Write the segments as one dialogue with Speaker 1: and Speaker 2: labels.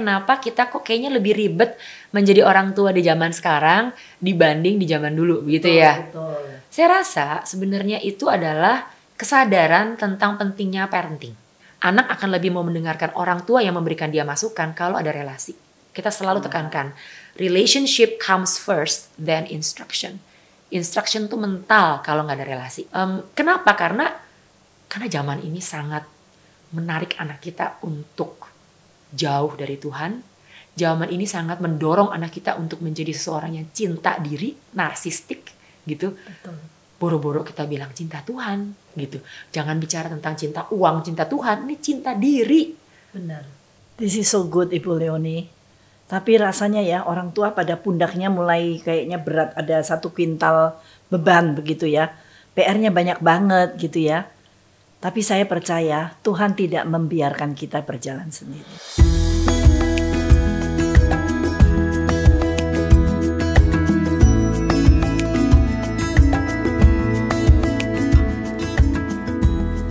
Speaker 1: kenapa kita kok kayaknya lebih ribet menjadi orang tua di zaman sekarang dibanding di zaman dulu gitu betul, ya. Betul. Saya rasa sebenarnya itu adalah kesadaran tentang pentingnya parenting. Anak akan lebih mau mendengarkan orang tua yang memberikan dia masukan kalau ada relasi. Kita selalu tekankan relationship comes first then instruction. Instruction tuh mental kalau nggak ada relasi. Um, kenapa? Karena karena zaman ini sangat menarik anak kita untuk jauh dari Tuhan, zaman ini sangat mendorong anak kita untuk menjadi seseorang yang cinta diri, narsistik gitu. Boro-boro kita bilang cinta Tuhan gitu. Jangan bicara tentang cinta uang, cinta Tuhan, ini cinta diri. Benar. This is so good Ibu Leoni. Tapi rasanya ya
Speaker 2: orang tua pada pundaknya mulai kayaknya berat ada satu kuintal beban begitu ya. PR-nya banyak banget gitu ya. Tapi saya percaya Tuhan tidak membiarkan kita berjalan sendiri.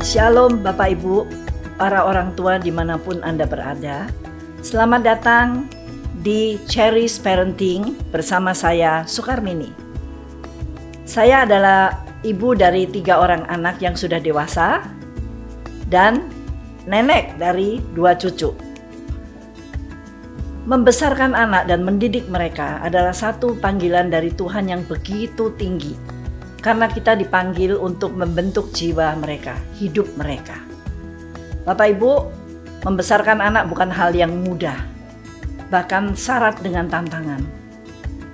Speaker 2: Shalom Bapak Ibu, para orang tua dimanapun Anda berada. Selamat datang di Cherish Parenting bersama saya Sukarmini. Saya adalah ibu dari tiga orang anak yang sudah dewasa dan nenek dari dua cucu. Membesarkan anak dan mendidik mereka adalah satu panggilan dari Tuhan yang begitu tinggi, karena kita dipanggil untuk membentuk jiwa mereka, hidup mereka. Bapak Ibu, membesarkan anak bukan hal yang mudah, bahkan syarat dengan tantangan.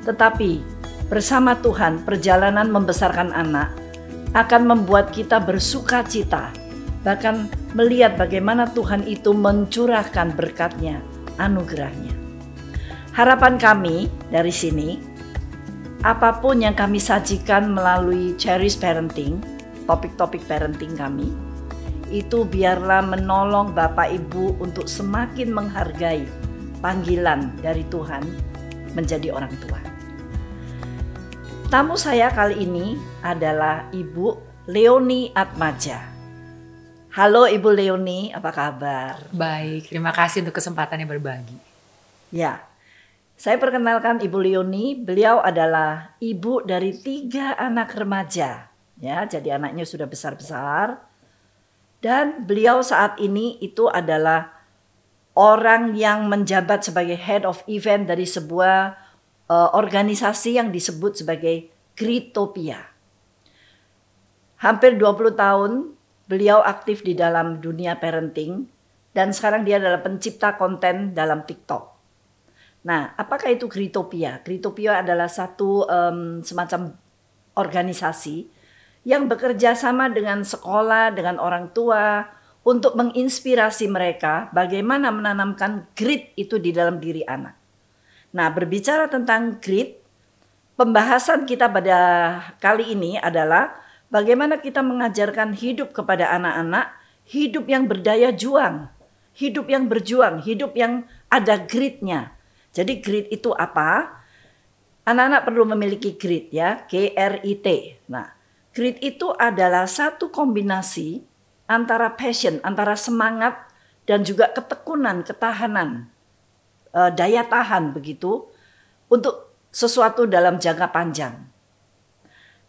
Speaker 2: Tetapi bersama Tuhan, perjalanan membesarkan anak akan membuat kita bersuka cita bahkan melihat bagaimana Tuhan itu mencurahkan berkatnya, anugerahnya. Harapan kami dari sini, apapun yang kami sajikan melalui Cherish Parenting, topik-topik parenting kami, itu biarlah menolong Bapak Ibu untuk semakin menghargai panggilan dari Tuhan menjadi orang tua. Tamu saya kali ini adalah Ibu Leoni Atmaja Halo Ibu Leoni, apa kabar?
Speaker 1: Baik, terima kasih untuk kesempatan yang berbagi.
Speaker 2: Ya, saya perkenalkan Ibu Leoni. Beliau adalah ibu dari tiga anak remaja. Ya, jadi anaknya sudah besar-besar. Dan beliau saat ini itu adalah orang yang menjabat sebagai head of event dari sebuah uh, organisasi yang disebut sebagai Kritopia. Hampir 20 tahun Beliau aktif di dalam dunia parenting dan sekarang dia adalah pencipta konten dalam TikTok. Nah, apakah itu Kritopia? Kritopia adalah satu um, semacam organisasi yang bekerja sama dengan sekolah, dengan orang tua untuk menginspirasi mereka bagaimana menanamkan grit itu di dalam diri anak. Nah, berbicara tentang grit, pembahasan kita pada kali ini adalah Bagaimana kita mengajarkan hidup kepada anak-anak, hidup yang berdaya juang, hidup yang berjuang, hidup yang ada gridnya. Jadi grid itu apa? Anak-anak perlu memiliki grid ya, r i t Nah, grid itu adalah satu kombinasi antara passion, antara semangat dan juga ketekunan, ketahanan, eh, daya tahan begitu untuk sesuatu dalam jangka panjang.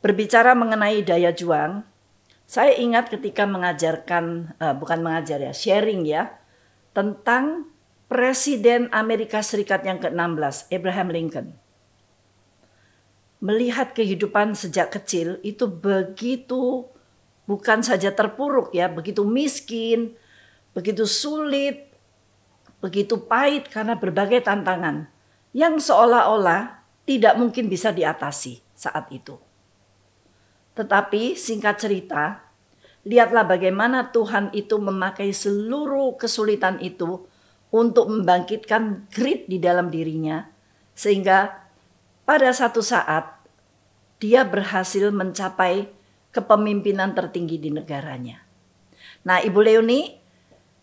Speaker 2: Berbicara mengenai daya juang, saya ingat ketika mengajarkan, eh, bukan mengajar ya, sharing ya, tentang Presiden Amerika Serikat yang ke-16, Abraham Lincoln. Melihat kehidupan sejak kecil itu begitu bukan saja terpuruk ya, begitu miskin, begitu sulit, begitu pahit karena berbagai tantangan yang seolah-olah tidak mungkin bisa diatasi saat itu. Tetapi singkat cerita, lihatlah bagaimana Tuhan itu memakai seluruh kesulitan itu untuk membangkitkan grit di dalam dirinya, sehingga pada satu saat dia berhasil mencapai kepemimpinan tertinggi di negaranya. Nah, Ibu Leoni,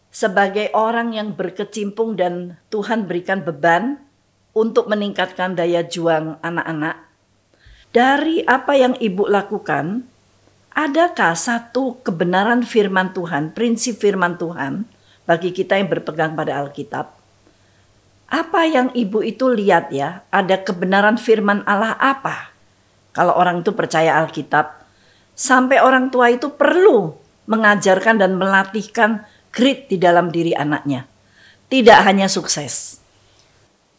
Speaker 2: sebagai orang yang berkecimpung dan Tuhan berikan beban untuk meningkatkan daya juang anak-anak, dari apa yang ibu lakukan, adakah satu kebenaran firman Tuhan, prinsip firman Tuhan bagi kita yang berpegang pada Alkitab? Apa yang ibu itu lihat ya, ada kebenaran firman Allah apa? Kalau orang itu percaya Alkitab, sampai orang tua itu perlu mengajarkan dan melatihkan grit di dalam diri anaknya. Tidak hanya sukses.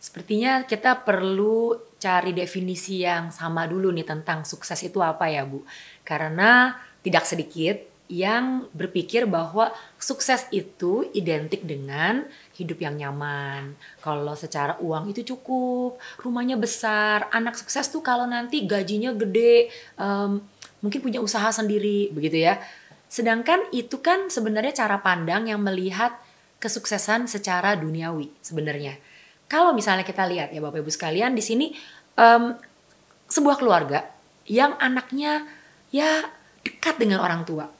Speaker 1: Sepertinya kita perlu cari definisi yang sama dulu nih tentang sukses itu apa ya Bu. Karena tidak sedikit yang berpikir bahwa sukses itu identik dengan hidup yang nyaman. Kalau secara uang itu cukup, rumahnya besar, anak sukses tuh kalau nanti gajinya gede, um, mungkin punya usaha sendiri begitu ya. Sedangkan itu kan sebenarnya cara pandang yang melihat kesuksesan secara duniawi sebenarnya kalau misalnya kita lihat ya Bapak Ibu sekalian di sini um, sebuah keluarga yang anaknya ya dekat dengan orang tua.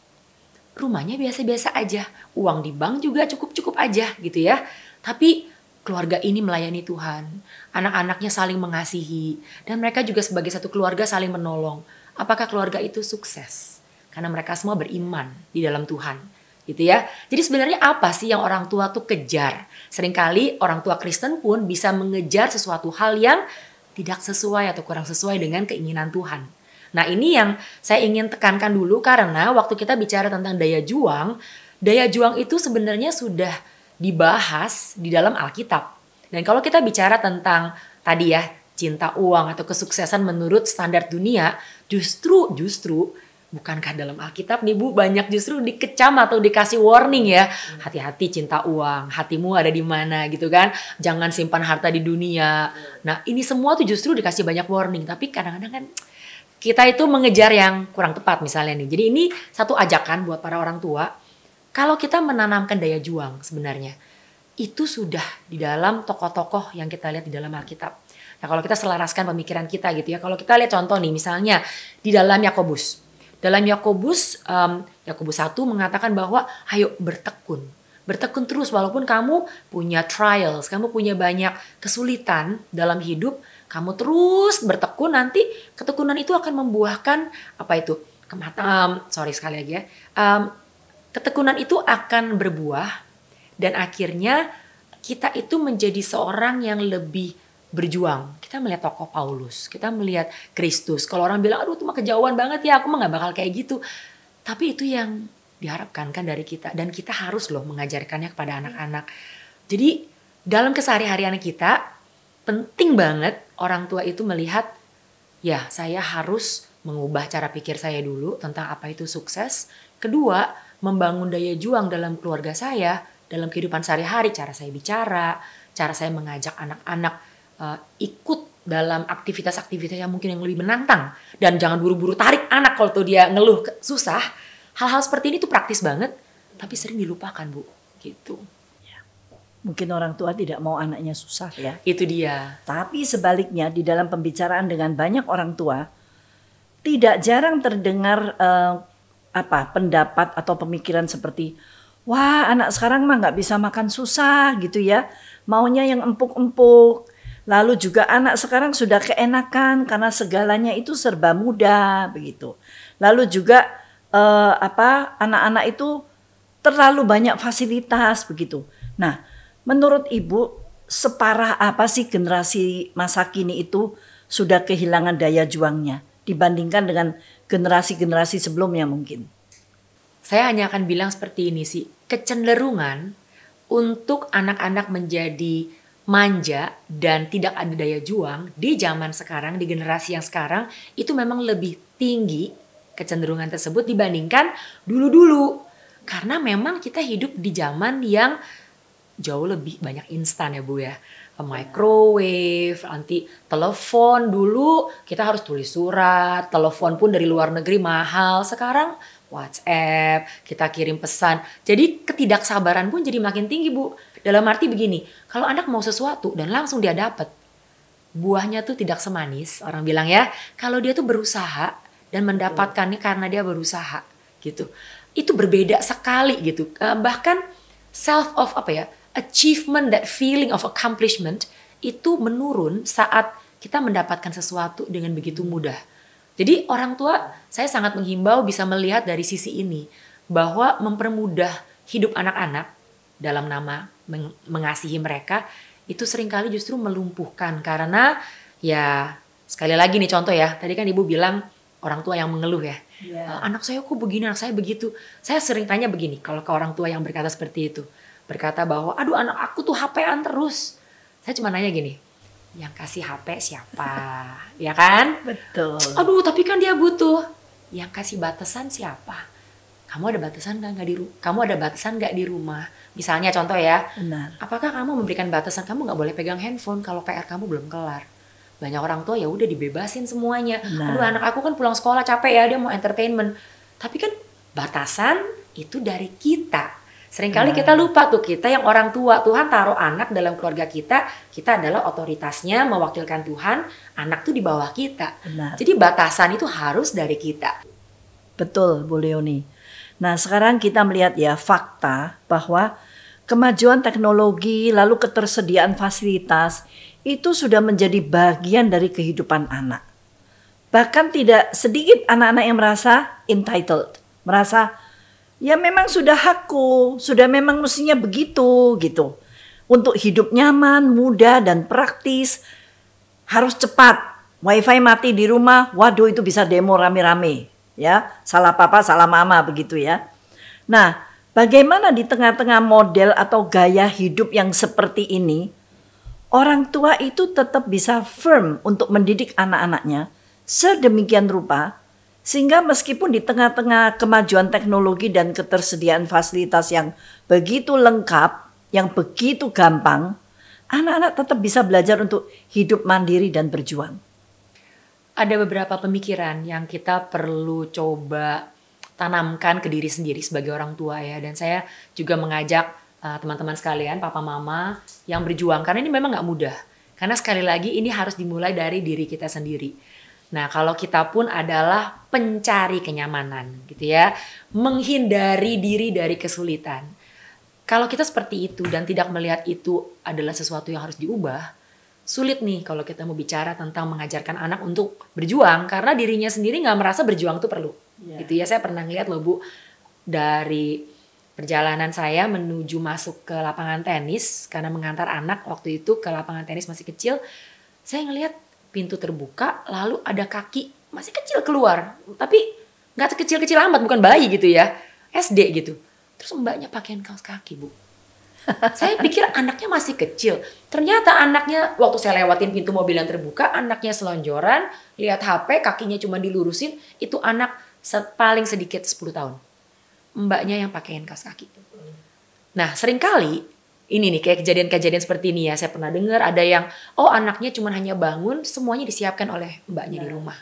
Speaker 1: Rumahnya biasa-biasa aja, uang di bank juga cukup-cukup aja gitu ya. Tapi keluarga ini melayani Tuhan, anak-anaknya saling mengasihi, dan mereka juga sebagai satu keluarga saling menolong. Apakah keluarga itu sukses? Karena mereka semua beriman di dalam Tuhan gitu ya. Jadi sebenarnya apa sih yang orang tua tuh kejar? Seringkali orang tua Kristen pun bisa mengejar sesuatu hal yang tidak sesuai atau kurang sesuai dengan keinginan Tuhan. Nah ini yang saya ingin tekankan dulu karena waktu kita bicara tentang daya juang, daya juang itu sebenarnya sudah dibahas di dalam Alkitab. Dan kalau kita bicara tentang tadi ya cinta uang atau kesuksesan menurut standar dunia, justru justru Bukankah dalam Alkitab nih Bu banyak justru dikecam atau dikasih warning ya. Hmm. Hati-hati cinta uang, hatimu ada di mana gitu kan. Jangan simpan harta di dunia. Hmm. Nah ini semua tuh justru dikasih banyak warning. Tapi kadang-kadang kan kita itu mengejar yang kurang tepat misalnya nih. Jadi ini satu ajakan buat para orang tua. Kalau kita menanamkan daya juang sebenarnya. Itu sudah di dalam tokoh-tokoh yang kita lihat di dalam Alkitab. Nah kalau kita selaraskan pemikiran kita gitu ya. Kalau kita lihat contoh nih misalnya di dalam Yakobus dalam Yakobus, um, Yakobus 1 mengatakan bahwa ayo bertekun. Bertekun terus walaupun kamu punya trials, kamu punya banyak kesulitan dalam hidup, kamu terus bertekun nanti ketekunan itu akan membuahkan apa itu? kematangan. Um, sorry sekali lagi ya. Um, ketekunan itu akan berbuah dan akhirnya kita itu menjadi seorang yang lebih berjuang. Kita melihat tokoh Paulus, kita melihat Kristus. Kalau orang bilang, aduh itu mah kejauhan banget ya, aku mah gak bakal kayak gitu. Tapi itu yang diharapkan kan dari kita. Dan kita harus loh mengajarkannya kepada hmm. anak-anak. Jadi dalam kesehari-harian kita, penting banget orang tua itu melihat, ya saya harus mengubah cara pikir saya dulu tentang apa itu sukses. Kedua, membangun daya juang dalam keluarga saya, dalam kehidupan sehari-hari, cara saya bicara, cara saya mengajak anak-anak uh, ikut dalam aktivitas-aktivitas yang mungkin yang lebih menantang dan jangan buru-buru tarik anak kalau tuh dia ngeluh susah hal-hal seperti ini tuh praktis banget tapi sering dilupakan bu gitu ya. mungkin orang tua tidak mau anaknya susah ya. Itu dia. Tapi sebaliknya
Speaker 2: di dalam pembicaraan dengan banyak orang tua tidak jarang terdengar uh, apa pendapat atau pemikiran seperti wah anak sekarang mah nggak bisa makan susah gitu ya maunya yang empuk-empuk Lalu juga anak sekarang sudah keenakan karena segalanya itu serba mudah begitu. Lalu juga eh, apa anak-anak itu terlalu banyak fasilitas begitu. Nah, menurut Ibu separah apa sih generasi masa kini itu sudah kehilangan daya juangnya dibandingkan dengan generasi-generasi
Speaker 1: sebelumnya mungkin? Saya hanya akan bilang seperti ini sih, kecenderungan untuk anak-anak menjadi manja dan tidak ada daya juang di zaman sekarang di generasi yang sekarang itu memang lebih tinggi kecenderungan tersebut dibandingkan dulu-dulu karena memang kita hidup di zaman yang jauh lebih banyak instan ya Bu ya microwave, nanti telepon dulu kita harus tulis surat, telepon pun dari luar negeri mahal. Sekarang WhatsApp, kita kirim pesan. Jadi ketidaksabaran pun jadi makin tinggi, Bu. Dalam arti begini, kalau anak mau sesuatu dan langsung dia dapat, buahnya tuh tidak semanis, orang bilang ya. Kalau dia tuh berusaha dan mendapatkannya karena dia berusaha gitu. Itu berbeda sekali gitu. Eh, bahkan self of apa ya? achievement that feeling of accomplishment itu menurun saat kita mendapatkan sesuatu dengan begitu mudah jadi orang tua saya sangat menghimbau bisa melihat dari sisi ini bahwa mempermudah hidup anak-anak dalam nama meng mengasihi mereka itu seringkali justru melumpuhkan karena ya sekali lagi nih contoh ya tadi kan ibu bilang orang tua yang mengeluh ya yeah. Iya. anak saya kok begini anak saya begitu saya sering tanya begini kalau ke orang tua yang berkata seperti itu berkata bahwa aduh anak aku tuh HP-an terus saya cuma nanya gini yang kasih HP siapa, ya kan? Betul. Aduh, tapi kan dia butuh. Yang kasih batasan siapa? Kamu ada batasan nggak nggak di kamu ada batasan nggak di rumah? Misalnya contoh ya, Benar. apakah kamu memberikan batasan kamu nggak boleh pegang handphone kalau PR kamu belum kelar? Banyak orang tua ya udah dibebasin semuanya. Benar. Aduh anak aku kan pulang sekolah capek ya dia mau entertainment. Tapi kan batasan itu dari kita Seringkali nah. kita lupa tuh kita yang orang tua Tuhan taruh anak dalam keluarga kita, kita adalah otoritasnya mewakilkan Tuhan, anak tuh di bawah kita. Benar. Jadi batasan itu harus dari kita.
Speaker 2: Betul, Bu Leoni. Nah, sekarang kita melihat ya fakta bahwa kemajuan teknologi lalu ketersediaan fasilitas itu sudah menjadi bagian dari kehidupan anak. Bahkan tidak sedikit anak-anak yang merasa entitled, merasa ya memang sudah hakku, sudah memang mestinya begitu gitu. Untuk hidup nyaman, mudah dan praktis harus cepat. Wifi mati di rumah, waduh itu bisa demo rame-rame ya. Salah papa, salah mama begitu ya. Nah, bagaimana di tengah-tengah model atau gaya hidup yang seperti ini, orang tua itu tetap bisa firm untuk mendidik anak-anaknya sedemikian rupa sehingga meskipun di tengah-tengah kemajuan teknologi dan ketersediaan fasilitas yang begitu lengkap, yang begitu gampang, anak-anak tetap bisa belajar untuk hidup mandiri dan berjuang.
Speaker 1: Ada beberapa pemikiran yang kita perlu coba tanamkan ke diri sendiri sebagai orang tua ya. Dan saya juga mengajak eh, teman-teman uh, sekalian, papa mama yang berjuang. Karena ini memang nggak mudah. Karena sekali lagi ini harus dimulai dari diri kita sendiri Nah, kalau kita pun adalah pencari kenyamanan, gitu ya, menghindari diri dari kesulitan. Kalau kita seperti itu dan tidak melihat itu adalah sesuatu yang harus diubah, sulit nih kalau kita mau bicara tentang mengajarkan anak untuk berjuang karena dirinya sendiri nggak merasa berjuang itu perlu, yeah. gitu ya. Saya pernah lihat loh bu dari perjalanan saya menuju masuk ke lapangan tenis karena mengantar anak waktu itu ke lapangan tenis masih kecil, saya ngelihat pintu terbuka lalu ada kaki masih kecil keluar tapi nggak kecil kecil amat bukan bayi gitu ya SD gitu terus mbaknya pakaian kaos kaki bu saya pikir anaknya masih kecil ternyata anaknya waktu saya lewatin pintu mobil yang terbuka anaknya selonjoran lihat HP kakinya cuma dilurusin itu anak paling sedikit 10 tahun mbaknya yang pakaian kaos kaki nah seringkali ini nih kayak kejadian-kejadian seperti ini ya saya pernah dengar ada yang oh anaknya cuma hanya bangun semuanya disiapkan oleh mbaknya nah. di rumah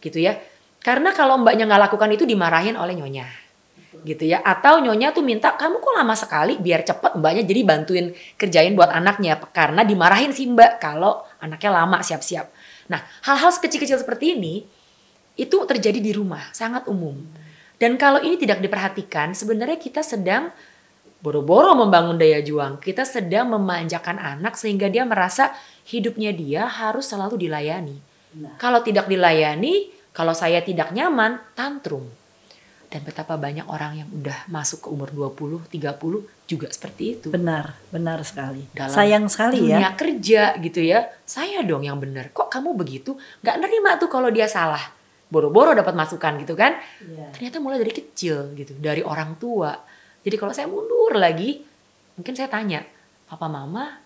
Speaker 1: gitu ya karena kalau mbaknya nggak lakukan itu dimarahin oleh nyonya gitu ya atau nyonya tuh minta kamu kok lama sekali biar cepet mbaknya jadi bantuin kerjain buat anaknya karena dimarahin si mbak kalau anaknya lama siap-siap nah hal-hal kecil-kecil seperti ini itu terjadi di rumah sangat umum hmm. dan kalau ini tidak diperhatikan sebenarnya kita sedang boro-boro membangun daya juang, kita sedang memanjakan anak sehingga dia merasa hidupnya dia harus selalu dilayani. Kalau tidak dilayani, kalau saya tidak nyaman, tantrum. Dan betapa banyak orang yang udah masuk ke umur 20, 30 juga seperti itu. Benar, benar sekali. Dalam Sayang sekali ya. dunia ya. kerja gitu ya. Saya dong yang benar. Kok kamu begitu? Gak nerima tuh kalau dia salah. Boro-boro dapat masukan gitu kan. Ya. Ternyata mulai dari kecil gitu. Dari orang tua jadi kalau saya mundur lagi, mungkin saya tanya, papa mama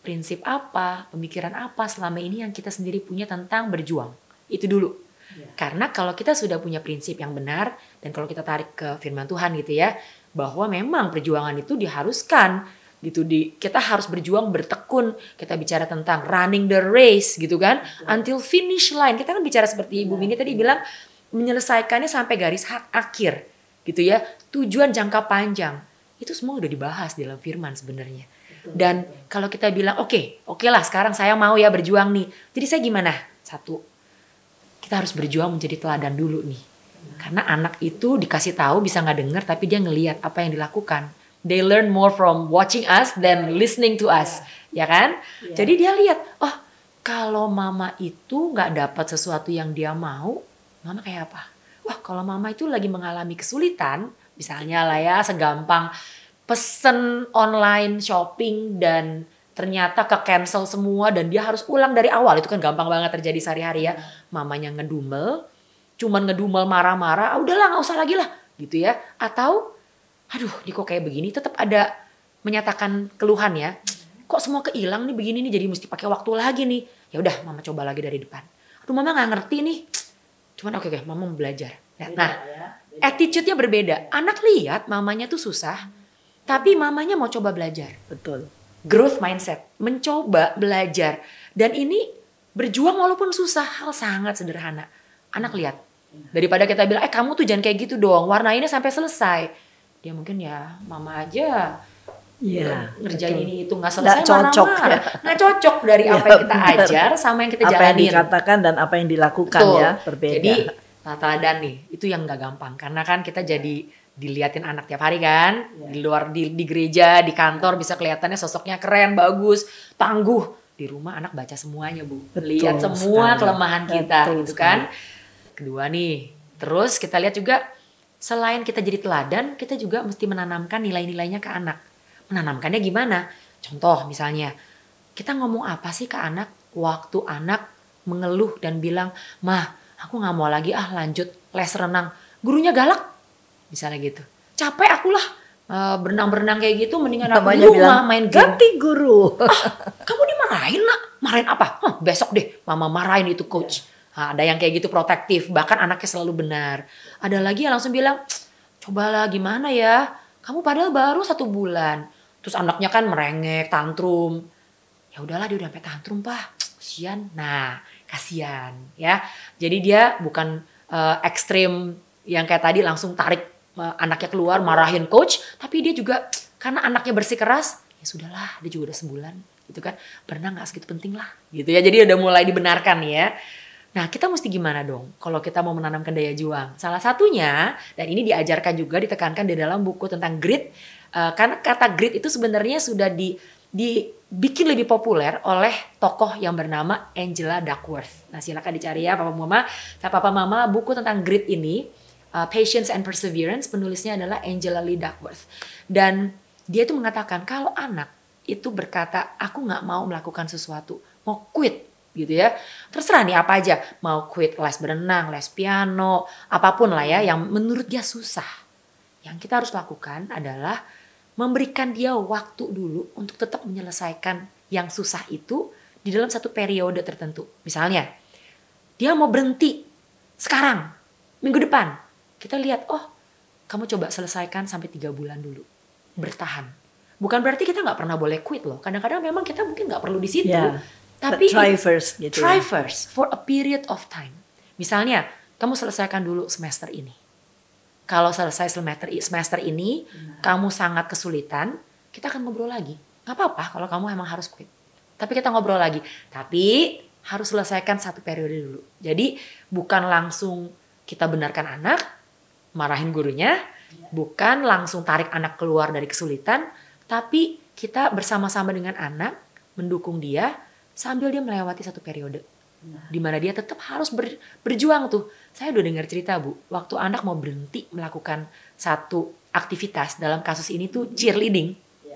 Speaker 1: prinsip apa, pemikiran apa selama ini yang kita sendiri punya tentang berjuang. Itu dulu. Ya. Karena kalau kita sudah punya prinsip yang benar dan kalau kita tarik ke firman Tuhan gitu ya, bahwa memang perjuangan itu diharuskan gitu di kita harus berjuang bertekun kita bicara tentang running the race gitu kan until finish line kita kan bicara seperti ibu Mini iya. tadi bilang menyelesaikannya sampai garis hak akhir gitu ya tujuan jangka panjang itu semua udah dibahas di dalam firman sebenarnya dan kalau kita bilang oke okay, oke okay lah sekarang saya mau ya berjuang nih jadi saya gimana satu kita harus berjuang menjadi teladan dulu nih karena anak itu dikasih tahu bisa nggak dengar tapi dia ngelihat apa yang dilakukan they learn more from watching us than listening to us, iya. ya kan? Iya. Jadi dia lihat, oh kalau mama itu nggak dapat sesuatu yang dia mau, mama kayak apa? wah kalau mama itu lagi mengalami kesulitan, misalnya lah ya segampang pesen online shopping dan ternyata ke cancel semua dan dia harus ulang dari awal itu kan gampang banget terjadi sehari-hari ya hmm. mamanya ngedumel cuman ngedumel marah-marah ah udahlah nggak usah lagi lah gitu ya atau aduh ini kok kayak begini tetap ada menyatakan keluhan ya hmm. kok semua kehilang nih begini nih jadi mesti pakai waktu lagi nih ya udah mama coba lagi dari depan aduh mama nggak ngerti nih Cuman oke okay, oke, okay, mama mau belajar. Nah, nah, ya. Beda. attitude-nya berbeda. Anak lihat mamanya tuh susah, tapi mamanya mau coba belajar. Betul. Growth mindset, mencoba belajar. Dan ini berjuang walaupun susah, hal sangat sederhana. Anak iya. lihat. Daripada kita bilang, eh kamu tuh jangan kayak gitu dong, warnainnya sampai selesai. Dia mungkin ya, mama aja yeah, gitu. ngerjain betul. ini itu nggak selesai nggak cocok marah Ya. nggak cocok dari ya, apa yang kita ajar sama yang kita apa jalanin yang dikatakan dan apa yang dilakukan betul. ya berbeda jadi teladan nih itu yang nggak gampang karena kan kita jadi diliatin anak tiap hari kan yeah. di luar di, di gereja di kantor bisa kelihatannya sosoknya keren bagus tangguh di rumah anak baca semuanya bu betul lihat semua sekali. kelemahan kita betul gitu kan kedua nih terus kita lihat juga selain kita jadi teladan kita juga mesti menanamkan nilai-nilainya ke anak menanamkannya gimana? Contoh misalnya, kita ngomong apa sih ke anak waktu anak mengeluh dan bilang, mah aku gak mau lagi ah lanjut les renang. Gurunya galak, misalnya gitu. Capek akulah lah eh, berenang-berenang kayak gitu mendingan aku di rumah main game. Ganti guru. ah, kamu dimarahin nak? Marahin apa? Hah, besok deh mama marahin itu coach. Iya. Nah, ada yang kayak gitu protektif, bahkan anaknya selalu benar. Ada lagi yang langsung bilang, cobalah gimana ya? Kamu padahal baru satu bulan terus anaknya kan merengek tantrum ya udahlah dia udah sampai tantrum pak kasian nah kasian ya jadi dia bukan uh, ekstrim yang kayak tadi langsung tarik uh, anaknya keluar marahin coach tapi dia juga karena anaknya bersikeras ya sudahlah dia juga udah sebulan gitu kan pernah nggak segitu penting lah gitu ya jadi udah mulai dibenarkan ya Nah, kita mesti gimana dong kalau kita mau menanamkan daya juang? Salah satunya, dan ini diajarkan juga, ditekankan di dalam buku tentang grit Eh, karena kata grit itu sebenarnya sudah di dibikin lebih populer oleh tokoh yang bernama Angela Duckworth. Nah silakan dicari ya Papa Mama. Nah, Papa Mama buku tentang grit ini, uh, Patience and Perseverance, penulisnya adalah Angela Lee Duckworth. Dan dia itu mengatakan kalau anak itu berkata aku nggak mau melakukan sesuatu, mau quit gitu ya. Terserah nih apa aja, mau quit les berenang, les piano, apapun lah ya yang menurut dia susah. Yang kita harus lakukan adalah memberikan dia waktu dulu untuk tetap menyelesaikan yang susah itu di dalam satu periode tertentu. Misalnya, dia mau berhenti sekarang, minggu depan. Kita lihat, oh kamu coba selesaikan sampai tiga bulan dulu. Bertahan. Bukan berarti kita nggak pernah boleh quit loh. Kadang-kadang memang kita mungkin nggak perlu di situ. Yeah. Tapi try first gitu. Ya. Try ya. first for a period of time. Misalnya, kamu selesaikan dulu semester ini kalau selesai semester semester ini hmm. kamu sangat kesulitan, kita akan ngobrol lagi. Gak apa-apa kalau kamu emang harus quit. Tapi kita ngobrol lagi. Tapi harus selesaikan satu periode dulu. Jadi bukan langsung kita benarkan anak, marahin gurunya, iya. bukan langsung tarik anak keluar dari kesulitan, tapi kita bersama-sama dengan anak mendukung dia sambil dia melewati satu periode. Nah. di mana dia tetap harus ber, berjuang tuh. Saya udah dengar cerita bu, waktu anak mau berhenti melakukan satu aktivitas dalam kasus ini tuh hmm. cheerleading, ya.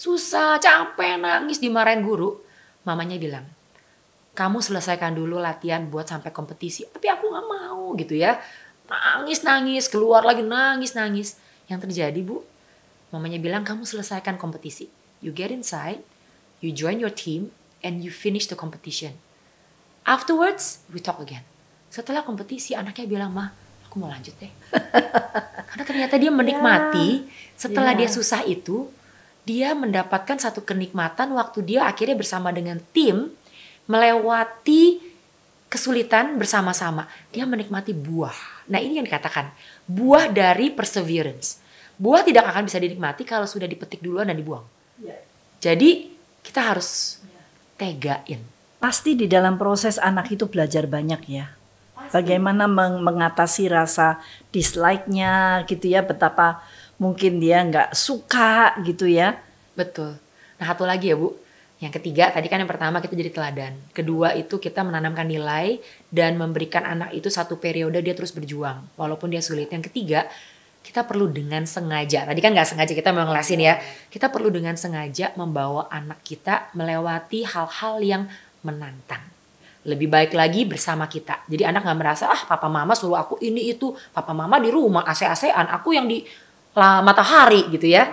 Speaker 1: susah, capek, nangis, dimarahin guru. Mamanya bilang, kamu selesaikan dulu latihan buat sampai kompetisi. Tapi aku nggak mau gitu ya. Nangis, nangis, keluar lagi nangis, nangis. Yang terjadi bu, mamanya bilang kamu selesaikan kompetisi. You get inside, you join your team, and you finish the competition Afterwards, we talk again. Setelah kompetisi, anaknya bilang, mah, aku mau lanjut deh. Karena ternyata dia menikmati yeah. setelah yeah. dia ya. susah itu, dia mendapatkan satu kenikmatan waktu dia akhirnya bersama dengan tim melewati kesulitan bersama-sama. Dia menikmati buah. Nah ini yang dikatakan, buah dari perseverance. Buah tidak akan bisa dinikmati kalau sudah dipetik duluan dan dibuang. Yeah. Jadi kita harus ya. tegain pasti di
Speaker 2: dalam proses anak itu belajar banyak ya. Pasti. Bagaimana meng mengatasi rasa dislike-nya gitu ya, betapa mungkin dia nggak suka gitu ya.
Speaker 1: Betul. Nah satu lagi ya Bu, yang ketiga tadi kan yang pertama kita jadi teladan. Kedua itu kita menanamkan nilai dan memberikan anak itu satu periode dia terus berjuang walaupun dia sulit. Yang ketiga kita perlu dengan sengaja. Tadi kan nggak sengaja kita mau ngelasin ya. Kita perlu dengan sengaja membawa anak kita melewati hal-hal yang menantang. Lebih baik lagi bersama kita. Jadi anak nggak merasa ah papa mama suruh aku ini itu, papa mama di rumah ase-asean aku yang di lah, matahari gitu ya.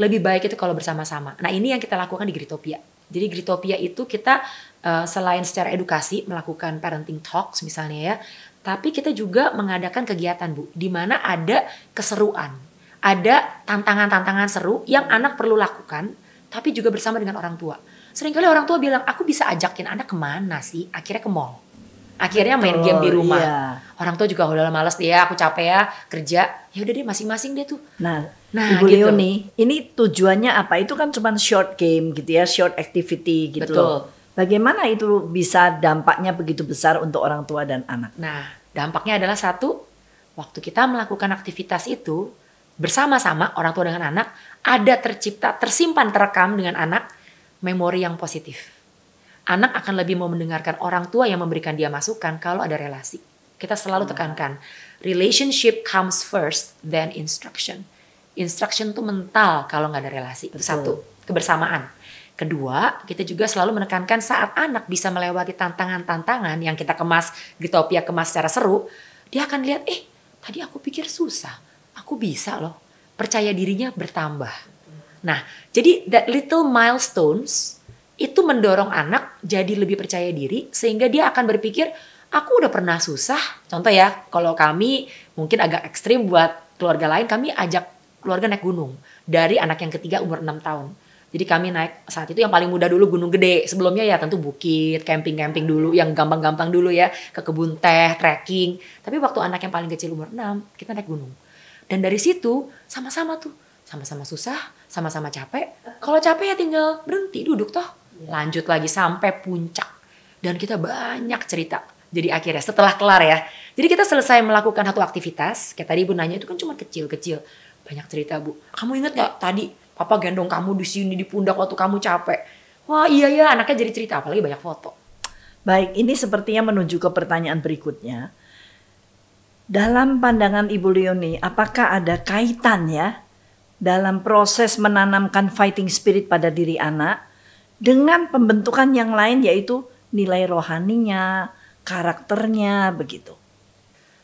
Speaker 1: Lebih baik itu kalau bersama-sama. Nah ini yang kita lakukan di Gritopia. Jadi Gritopia itu kita uh, selain secara edukasi melakukan parenting talks misalnya ya, tapi kita juga mengadakan kegiatan bu, di mana ada keseruan, ada tantangan-tantangan seru yang anak perlu lakukan, tapi juga bersama dengan orang tua Seringkali orang tua bilang, aku bisa ajakin anak kemana sih? Akhirnya ke mall. Akhirnya main Betul, game di rumah. Iya. Orang tua juga udah males dia, aku capek ya kerja. Ya udah deh masing-masing dia tuh. Nah, nah Ibu gitu. Leoni ini tujuannya
Speaker 2: apa? Itu kan cuma short game gitu ya, short activity gitu. Betul. Bagaimana itu bisa
Speaker 1: dampaknya begitu besar untuk orang tua dan anak? Nah, dampaknya adalah satu, waktu kita melakukan aktivitas itu bersama-sama orang tua dengan anak, ada tercipta, tersimpan, terekam dengan anak memori yang positif. Anak akan lebih mau mendengarkan orang tua yang memberikan dia masukan kalau ada relasi. Kita selalu hmm. tekankan, relationship comes first then instruction. Instruction tuh mental kalau nggak ada relasi. Betul. Satu, kebersamaan. Kedua, kita juga selalu menekankan saat anak bisa melewati tantangan-tantangan yang kita kemas, Gitopia kemas secara seru, dia akan lihat, eh tadi aku pikir susah, aku bisa loh. Percaya dirinya bertambah. Nah, jadi that little milestones itu mendorong anak jadi lebih percaya diri sehingga dia akan berpikir aku udah pernah susah. Contoh ya, kalau kami mungkin agak ekstrim buat keluarga lain, kami ajak keluarga naik gunung dari anak yang ketiga umur 6 tahun. Jadi kami naik saat itu yang paling muda dulu gunung gede. Sebelumnya ya tentu bukit, camping-camping dulu, yang gampang-gampang dulu ya, ke kebun teh, trekking. Tapi waktu anak yang paling kecil umur 6, kita naik gunung. Dan dari situ sama-sama tuh, sama-sama susah, sama-sama capek. Kalau capek ya tinggal berhenti duduk toh. Iya. Lanjut lagi sampai puncak. Dan kita banyak cerita. Jadi akhirnya setelah kelar ya. Jadi kita selesai melakukan satu aktivitas. Kayak tadi ibu nanya itu kan cuma kecil-kecil. Banyak cerita bu. Kamu inget gak tadi papa gendong kamu di sini di pundak waktu kamu capek. Wah iya ya anaknya jadi cerita. Apalagi banyak foto.
Speaker 2: Baik ini sepertinya menuju ke pertanyaan berikutnya. Dalam pandangan Ibu Leoni, apakah ada kaitan ya dalam proses menanamkan fighting spirit pada diri anak dengan pembentukan yang lain yaitu nilai
Speaker 1: rohaninya, karakternya begitu.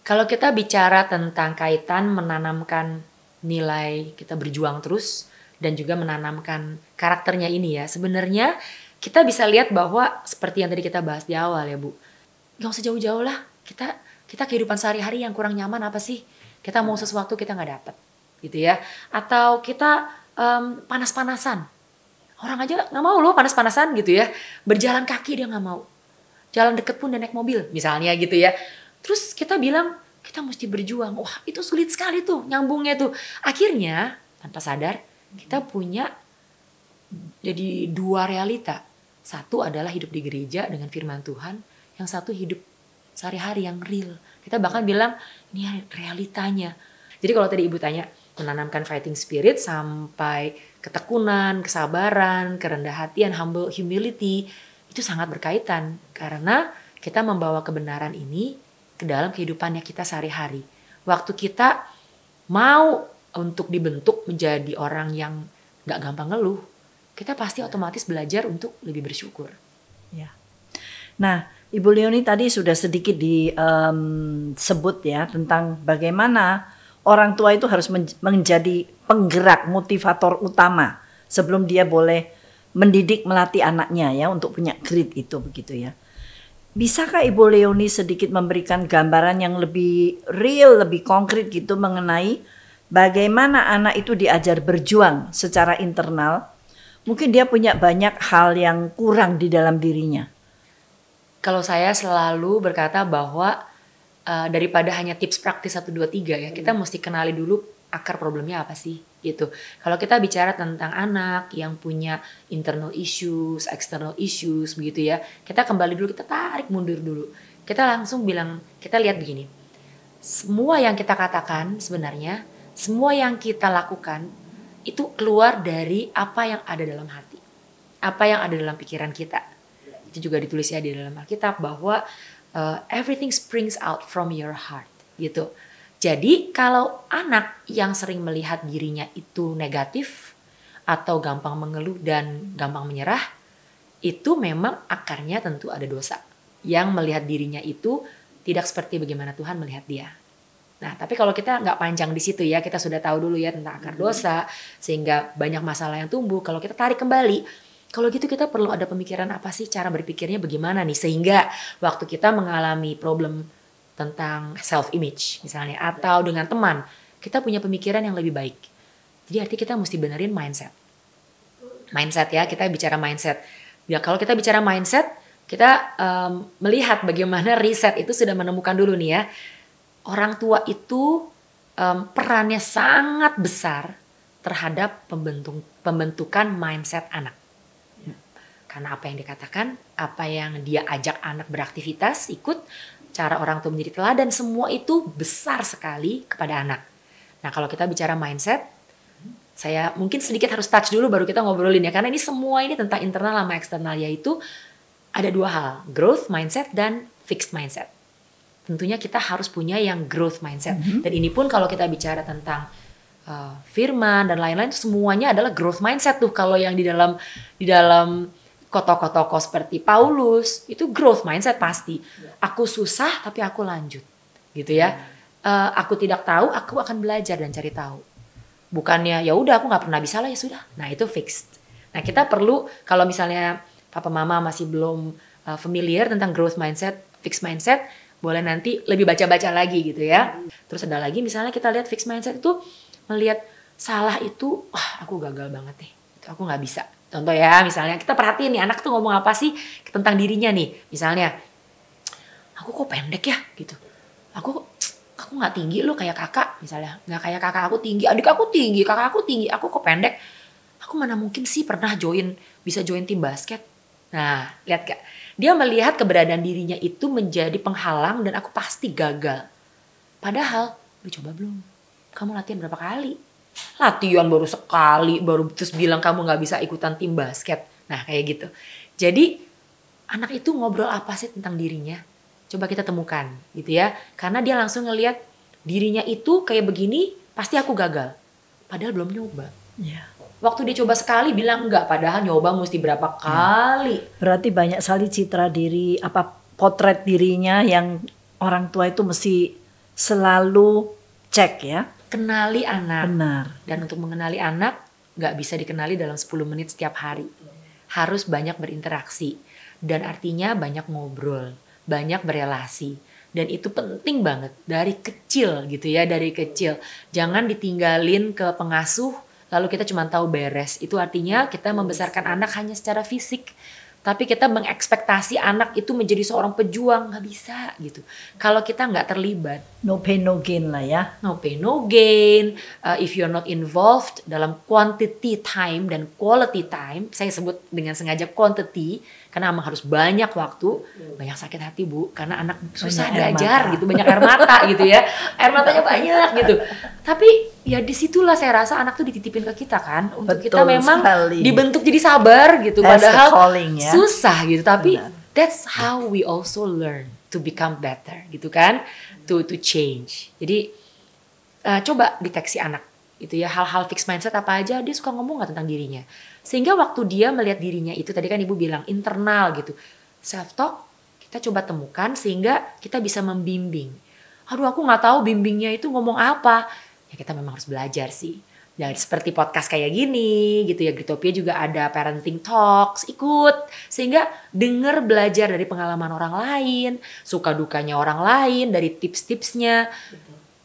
Speaker 1: Kalau kita bicara tentang kaitan menanamkan nilai kita berjuang terus dan juga menanamkan karakternya ini ya. Sebenarnya kita bisa lihat bahwa seperti yang tadi kita bahas di awal ya, Bu. Gak usah jauh-jauh lah. Kita kita kehidupan sehari-hari yang kurang nyaman apa sih? Kita mau sesuatu kita gak dapat gitu ya atau kita um, panas-panasan orang aja nggak mau loh panas-panasan gitu ya berjalan kaki dia nggak mau jalan deket pun dia naik mobil misalnya gitu ya terus kita bilang kita mesti berjuang wah itu sulit sekali tuh nyambungnya tuh akhirnya tanpa sadar kita punya jadi dua realita satu adalah hidup di gereja dengan firman Tuhan yang satu hidup sehari-hari yang real kita bahkan bilang ini realitanya jadi kalau tadi ibu tanya menanamkan fighting spirit sampai ketekunan, kesabaran, kerendah hatian, humble humility itu sangat berkaitan karena kita membawa kebenaran ini ke dalam kehidupannya kita sehari-hari. Waktu kita mau untuk dibentuk menjadi orang yang gak gampang ngeluh, kita pasti otomatis belajar untuk lebih bersyukur. Ya. Nah,
Speaker 2: Ibu Leoni tadi sudah sedikit disebut mmm, um, ya tentang bagaimana orang tua itu harus menjadi penggerak, motivator utama sebelum dia boleh mendidik melatih anaknya ya untuk punya grit itu begitu ya. Bisakah Ibu Leoni sedikit memberikan gambaran yang lebih real, lebih konkret gitu mengenai bagaimana anak itu diajar berjuang secara internal?
Speaker 1: Mungkin dia punya banyak hal yang kurang di dalam dirinya. Kalau saya selalu berkata bahwa Eh, daripada hanya tips praktis 1 2 3 ya. Kita mm-hmm. mesti kenali dulu akar problemnya apa sih gitu. Kalau kita bicara tentang anak yang punya internal issues, external issues begitu ya. Kita kembali dulu kita tarik mundur dulu. Kita langsung bilang kita lihat begini. Semua yang kita katakan sebenarnya, semua yang kita lakukan itu keluar dari apa yang ada dalam hati. Apa yang ada dalam pikiran kita. Itu juga ditulis ya di dalam Alkitab bahwa uh, everything springs out from your heart gitu. Jadi kalau anak yang sering melihat dirinya itu negatif atau gampang mengeluh dan gampang menyerah, itu memang akarnya tentu ada dosa. Yang melihat dirinya itu tidak seperti bagaimana Tuhan melihat dia. Nah, tapi kalau kita nggak panjang di situ ya, kita sudah tahu dulu ya tentang akar mm-hmm. dosa, sehingga banyak masalah yang tumbuh. Kalau kita tarik kembali, kalau gitu kita perlu ada pemikiran apa sih cara berpikirnya bagaimana nih sehingga waktu kita mengalami problem tentang self image misalnya atau dengan teman kita punya pemikiran yang lebih baik. Jadi arti kita mesti benerin mindset. Mindset ya, kita bicara mindset. Ya kalau kita bicara mindset, kita um, melihat bagaimana riset itu sudah menemukan dulu nih ya. Orang tua itu um, perannya sangat besar terhadap pembentuk pembentukan mindset anak karena apa yang dikatakan, apa yang dia ajak anak beraktivitas ikut, cara orang tua menjadi teladan semua itu besar sekali kepada anak. Nah, kalau kita bicara mindset, saya mungkin sedikit harus touch dulu baru kita ngobrolin ya karena ini semua ini tentang internal sama eksternal yaitu ada dua hal, growth mindset dan fixed mindset. Tentunya kita harus punya yang growth mindset. Mm -hmm. Dan ini pun kalau kita bicara tentang uh, firman dan lain-lain semuanya adalah growth mindset tuh kalau yang di dalam di dalam tokoh toko seperti Paulus itu growth mindset pasti. Ya. Aku susah tapi aku lanjut, gitu ya. Uh, aku tidak tahu, aku akan belajar dan cari tahu. Bukannya ya udah aku nggak pernah bisa lah ya sudah. Nah itu fixed. Nah kita perlu kalau misalnya papa mama masih belum uh, familiar tentang growth mindset, fixed mindset, boleh nanti lebih baca-baca lagi gitu ya. Terus ada lagi misalnya kita lihat fixed mindset itu melihat salah itu, wah aku gagal banget nih, aku nggak bisa Contoh ya, misalnya kita perhatiin nih anak tuh ngomong apa sih tentang dirinya nih. Misalnya, aku kok pendek ya gitu. Aku aku nggak tinggi loh kayak kakak misalnya. Nggak kayak kakak aku tinggi, adik aku tinggi, kakak aku tinggi, aku kok pendek. Aku mana mungkin sih pernah join bisa join tim basket. Nah, lihat gak? Dia melihat keberadaan dirinya itu menjadi penghalang dan aku pasti gagal. Padahal, udah coba belum? Kamu latihan berapa kali? latihan baru sekali baru terus bilang kamu nggak bisa ikutan tim basket nah kayak gitu jadi anak itu ngobrol apa sih tentang dirinya coba kita temukan gitu ya karena dia langsung ngelihat dirinya itu kayak begini pasti aku gagal padahal belum nyoba yeah. waktu dia coba sekali bilang enggak padahal nyoba mesti berapa iya. kali berarti banyak sekali citra diri apa
Speaker 2: potret dirinya yang orang tua itu mesti selalu
Speaker 1: cek ya kenali anak. Benar. Dan untuk mengenali anak nggak bisa dikenali dalam 10 menit setiap hari. Harus banyak berinteraksi dan artinya banyak ngobrol, banyak berelasi dan itu penting banget dari kecil gitu ya, dari kecil. Jangan ditinggalin ke pengasuh lalu kita cuma tahu beres. Itu artinya kita membesarkan anak hanya secara fisik tapi kita mengekspektasi anak itu menjadi seorang pejuang nggak bisa gitu kalau kita nggak terlibat no pain no gain lah ya no pain no gain uh, if you're not involved dalam quantity time dan quality time saya sebut dengan sengaja quantity karena emang harus banyak waktu banyak sakit hati bu karena anak susah banyak diajar gitu banyak air mata gitu ya air matanya banyak gitu tapi ya disitulah saya rasa anak tuh dititipin ke kita kan untuk Betul kita memang sekali. dibentuk jadi sabar gitu that's padahal calling, ya? susah gitu tapi Benar. that's how we also learn to become better gitu kan to to change jadi uh, coba deteksi anak itu ya hal-hal fix mindset apa aja dia suka ngomong nggak tentang dirinya sehingga waktu dia melihat dirinya itu tadi kan ibu bilang internal gitu. Self talk kita coba temukan sehingga kita bisa membimbing. Aduh aku nggak tahu bimbingnya itu ngomong apa. Ya kita memang harus belajar sih. Dan seperti podcast kayak gini gitu ya Gritopia juga ada parenting talks ikut sehingga denger belajar dari pengalaman orang lain suka dukanya orang lain dari tips-tipsnya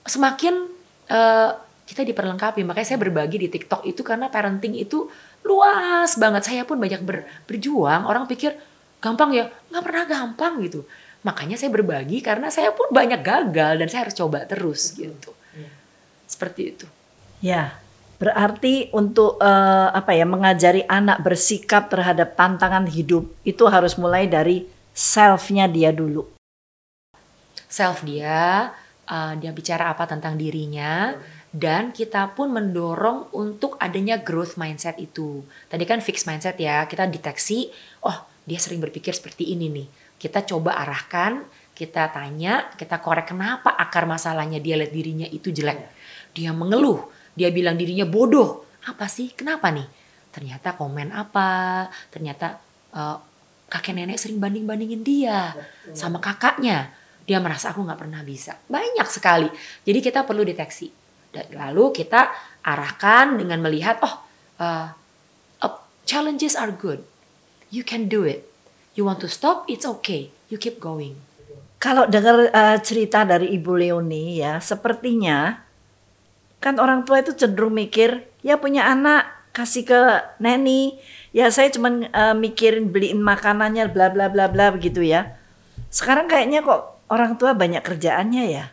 Speaker 1: semakin uh, kita diperlengkapi makanya saya berbagi di TikTok itu karena parenting itu luas banget. Saya pun banyak ber, berjuang. Orang pikir gampang ya, nggak pernah gampang gitu. Makanya saya berbagi karena saya pun banyak gagal dan saya harus coba terus gitu. Seperti itu.
Speaker 2: Ya, berarti untuk uh, apa ya mengajari anak bersikap terhadap tantangan hidup itu harus mulai dari selfnya
Speaker 1: dia dulu. Self dia, uh, dia bicara apa tentang dirinya. Hmm dan kita pun mendorong untuk adanya growth mindset itu. Tadi kan fixed mindset ya, kita deteksi, oh dia sering berpikir seperti ini nih. Kita coba arahkan, kita tanya, kita korek kenapa akar masalahnya dia lihat dirinya itu jelek. Iya. Dia mengeluh, dia bilang dirinya bodoh. Apa sih? Kenapa nih? Ternyata komen apa? Ternyata uh, kakek nenek sering banding-bandingin dia iya, iya. sama kakaknya. Dia merasa aku gak pernah bisa. Banyak sekali. Jadi kita perlu deteksi Lalu kita arahkan dengan melihat, oh, uh, uh, challenges are good, you can do it. You want to stop, it's okay. You keep
Speaker 2: going. Kalau dengar uh, cerita dari Ibu Leoni ya, sepertinya kan orang tua itu cenderung mikir, ya punya anak kasih ke neni, ya saya cuma uh, mikirin beliin makanannya bla bla bla bla begitu ya. Sekarang kayaknya kok orang tua banyak kerjaannya ya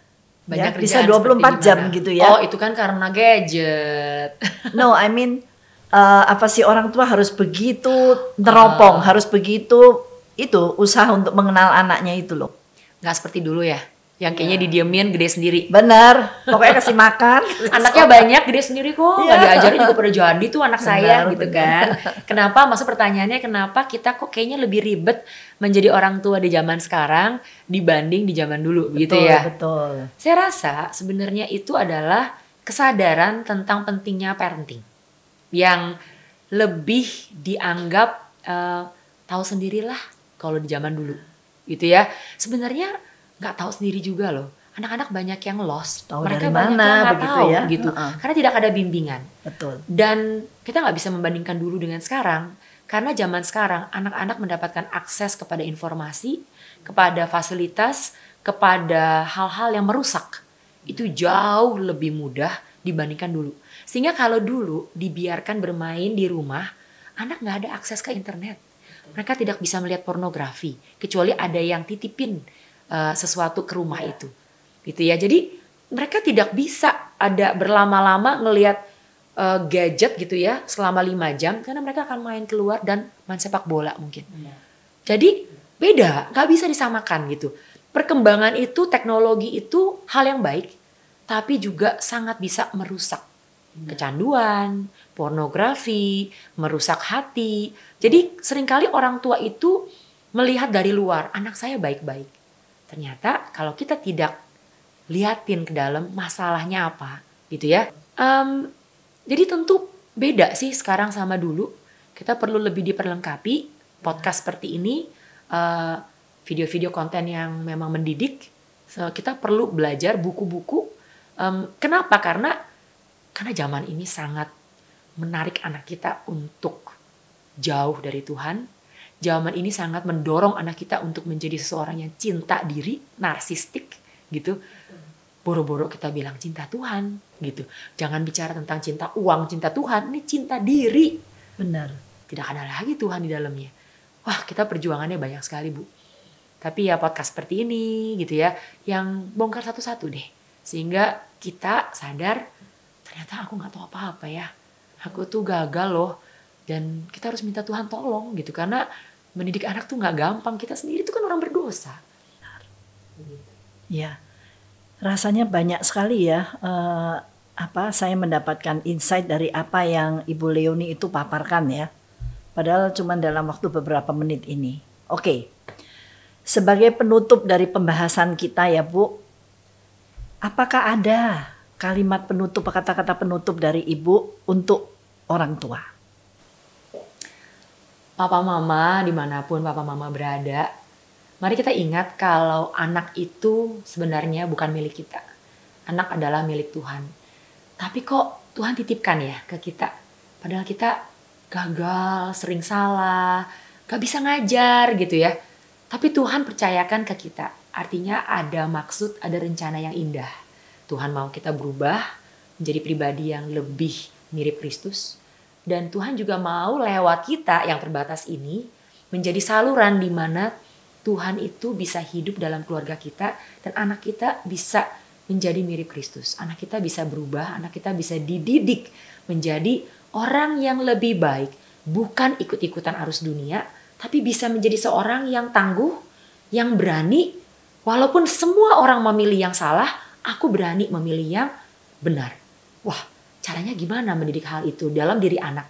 Speaker 2: banyak ya, bisa 24 jam gimana. gitu ya. Oh, itu kan karena gadget. no, I mean uh, apa sih orang tua harus begitu teropong uh, harus begitu itu usaha untuk mengenal anaknya
Speaker 1: itu loh. Nggak seperti dulu ya yang kayaknya iya. didiemin gede sendiri. Bener, pokoknya kasih makan. Anaknya banyak gede sendiri kok, nggak yeah. diajarin juga pada jadi tuh anak saya bener. gitu kan. Kenapa? Masa pertanyaannya kenapa kita kok kayaknya lebih ribet menjadi orang tua di zaman sekarang dibanding di zaman dulu gitu betul, gitu ya? Betul. Saya rasa sebenarnya itu adalah kesadaran tentang pentingnya parenting yang lebih dianggap uh, tahu sendirilah kalau di zaman dulu gitu ya. Sebenarnya nggak tahu sendiri juga loh anak-anak banyak yang lost tahu mereka dari banyak mana, yang nggak tahu ya? gitu uh -uh. karena tidak ada bimbingan betul dan kita nggak bisa membandingkan dulu dengan sekarang karena zaman sekarang anak-anak mendapatkan akses kepada informasi kepada fasilitas kepada hal-hal yang merusak itu jauh lebih mudah dibandingkan dulu sehingga kalau dulu dibiarkan bermain di rumah anak nggak ada akses ke internet mereka tidak bisa melihat pornografi kecuali ada yang titipin Eh, sesuatu ke rumah itu gitu ya jadi mereka tidak bisa ada berlama-lama ngelihat uh, gadget gitu ya selama lima jam karena mereka akan main keluar dan main sepak bola mungkin iya. jadi beda nggak bisa disamakan gitu perkembangan itu teknologi itu hal yang baik tapi juga sangat bisa merusak iya. kecanduan, pornografi, merusak hati. Jadi seringkali orang tua itu melihat dari luar, anak saya baik-baik. Ternyata kalau kita tidak liatin ke dalam masalahnya apa gitu ya. Um, jadi tentu beda sih sekarang sama dulu. Kita perlu lebih diperlengkapi podcast iya. seperti ini, video eh, video-video konten yang memang mendidik. So, kita perlu belajar buku-buku. Um, kenapa? Karena karena zaman ini sangat menarik anak kita untuk jauh dari Tuhan, zaman ini sangat mendorong anak kita untuk menjadi seseorang yang cinta diri, narsistik gitu. Boro-boro kita bilang cinta Tuhan gitu. Jangan bicara tentang cinta uang, cinta Tuhan, ini cinta diri. Benar. Tidak ada lagi Tuhan di dalamnya. Wah, kita perjuangannya banyak sekali, Bu. Tapi ya podcast seperti ini gitu ya, yang bongkar satu-satu deh. Sehingga kita sadar ternyata aku nggak tahu apa-apa ya. Aku tuh gagal loh dan kita harus minta Tuhan tolong gitu karena mendidik anak tuh nggak gampang kita sendiri itu kan orang berdosa ya rasanya banyak sekali ya
Speaker 2: uh, apa saya mendapatkan insight dari apa yang Ibu Leoni itu paparkan ya padahal cuma dalam waktu beberapa menit ini oke okay. sebagai penutup dari pembahasan kita ya Bu apakah ada kalimat
Speaker 1: penutup kata-kata penutup dari Ibu untuk orang tua papa mama dimanapun papa mama berada, mari kita ingat kalau anak itu sebenarnya bukan milik kita. Anak adalah milik Tuhan. Tapi kok Tuhan titipkan ya ke kita. Padahal kita gagal, sering salah, gak bisa ngajar gitu ya. Tapi Tuhan percayakan ke kita. Artinya ada maksud, ada rencana yang indah. Tuhan mau kita berubah menjadi pribadi yang lebih mirip Kristus, dan Tuhan juga mau lewat kita yang terbatas ini menjadi saluran di mana Tuhan itu bisa hidup dalam keluarga kita dan anak kita bisa menjadi mirip Kristus. Anak kita bisa berubah, anak kita bisa dididik menjadi orang yang lebih baik, bukan ikut-ikutan arus dunia, tapi bisa menjadi seorang yang tangguh, yang berani, walaupun semua orang memilih yang salah, aku berani memilih yang benar. Wah, caranya gimana mendidik hal itu dalam diri anak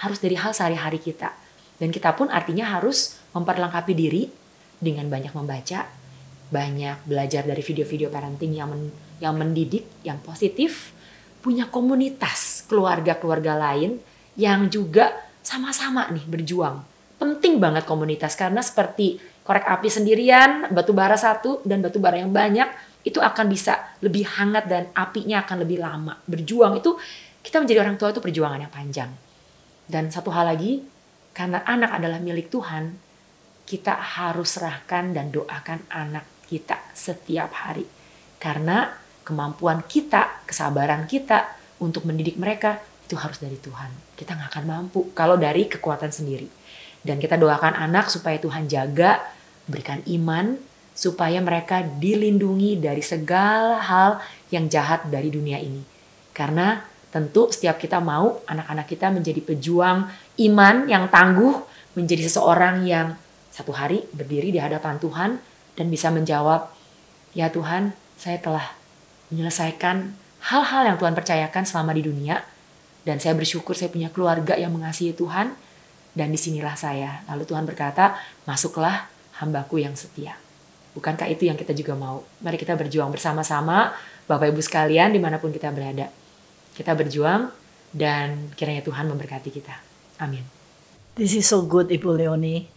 Speaker 1: harus dari hal sehari-hari kita dan kita pun artinya harus memperlengkapi diri dengan banyak membaca banyak belajar dari video-video parenting yang men, yang mendidik yang positif punya komunitas keluarga-keluarga lain yang juga sama-sama nih berjuang penting banget komunitas karena seperti korek api sendirian batu bara satu dan batu bara yang banyak itu akan bisa lebih hangat dan apinya akan lebih lama. Berjuang itu kita menjadi orang tua itu perjuangan yang panjang. Dan satu hal lagi, karena anak adalah milik Tuhan, kita harus serahkan dan doakan anak kita setiap hari. Karena kemampuan kita, kesabaran kita untuk mendidik mereka itu harus dari Tuhan. Kita nggak akan mampu kalau dari kekuatan sendiri. Dan kita doakan anak supaya Tuhan jaga, berikan iman, supaya mereka dilindungi dari segala hal yang jahat dari dunia ini. Karena tentu setiap kita mau anak-anak kita menjadi pejuang iman yang tangguh, menjadi seseorang yang satu hari berdiri di hadapan Tuhan dan bisa menjawab, "Ya Tuhan, saya telah menyelesaikan hal-hal yang Tuhan percayakan selama di dunia dan saya bersyukur saya punya keluarga yang mengasihi Tuhan." dan disinilah saya. Lalu Tuhan berkata, masuklah hambaku yang setia. Bukankah itu yang kita juga mau? Mari kita berjuang bersama-sama, Bapak Ibu sekalian, dimanapun kita berada. Kita berjuang dan kiranya Tuhan memberkati kita. Amin.
Speaker 2: This is so good, Ibu Leoni.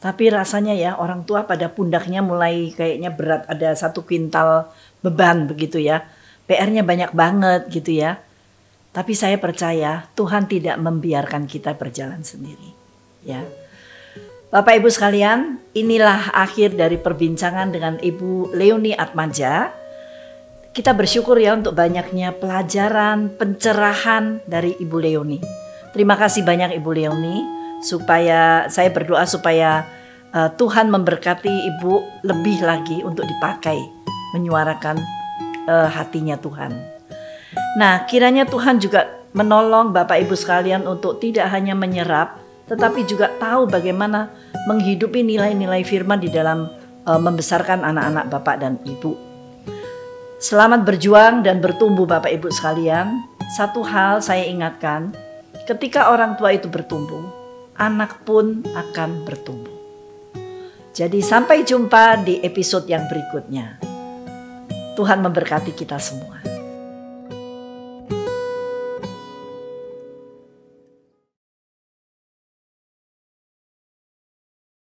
Speaker 2: Tapi rasanya ya orang tua pada pundaknya mulai kayaknya berat ada satu kuintal beban begitu ya. PR-nya banyak banget gitu ya. Tapi saya percaya Tuhan tidak membiarkan kita berjalan sendiri. Ya. Bapak Ibu sekalian, inilah akhir dari perbincangan dengan Ibu Leoni Atmaja. Kita bersyukur ya untuk banyaknya pelajaran, pencerahan dari Ibu Leoni. Terima kasih banyak Ibu Leoni supaya saya berdoa supaya uh, Tuhan memberkati Ibu lebih lagi untuk dipakai menyuarakan uh, hatinya Tuhan. Nah, kiranya Tuhan juga menolong Bapak Ibu sekalian untuk tidak hanya menyerap tetapi juga tahu bagaimana menghidupi nilai-nilai firman di dalam uh, membesarkan anak-anak Bapak dan Ibu. Selamat berjuang dan bertumbuh Bapak Ibu sekalian. Satu hal saya ingatkan, ketika orang tua itu bertumbuh, anak pun akan bertumbuh. Jadi sampai jumpa di episode yang berikutnya. Tuhan memberkati kita semua.